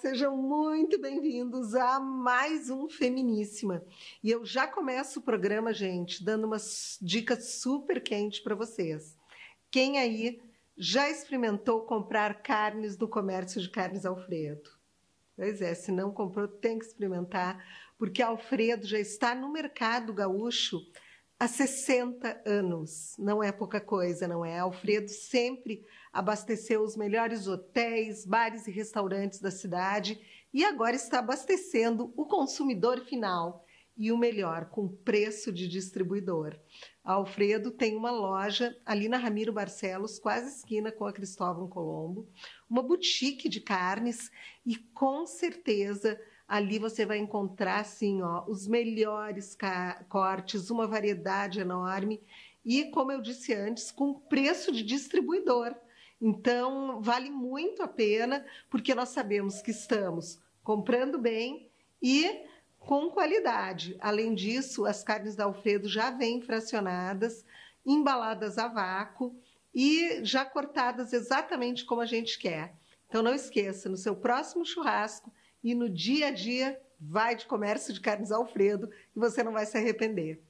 sejam muito bem-vindos a mais um Feminíssima. E eu já começo o programa, gente, dando uma dica super quente para vocês. Quem aí já experimentou comprar carnes do comércio de carnes Alfredo? Pois é, se não comprou, tem que experimentar, porque Alfredo já está no mercado gaúcho há 60 anos. Não é pouca coisa, não é? Alfredo sempre abasteceu os melhores hotéis, bares e restaurantes da cidade e agora está abastecendo o consumidor final e o melhor, com preço de distribuidor. A Alfredo tem uma loja ali na Ramiro Barcelos, quase esquina com a Cristóvão Colombo, uma boutique de carnes e com certeza Ali você vai encontrar assim, ó, os melhores cortes, uma variedade enorme e, como eu disse antes, com preço de distribuidor. Então, vale muito a pena, porque nós sabemos que estamos comprando bem e com qualidade. Além disso, as carnes da Alfredo já vêm fracionadas, embaladas a vácuo e já cortadas exatamente como a gente quer. Então não esqueça, no seu próximo churrasco, e no dia a dia vai de comércio de carnes Alfredo e você não vai se arrepender.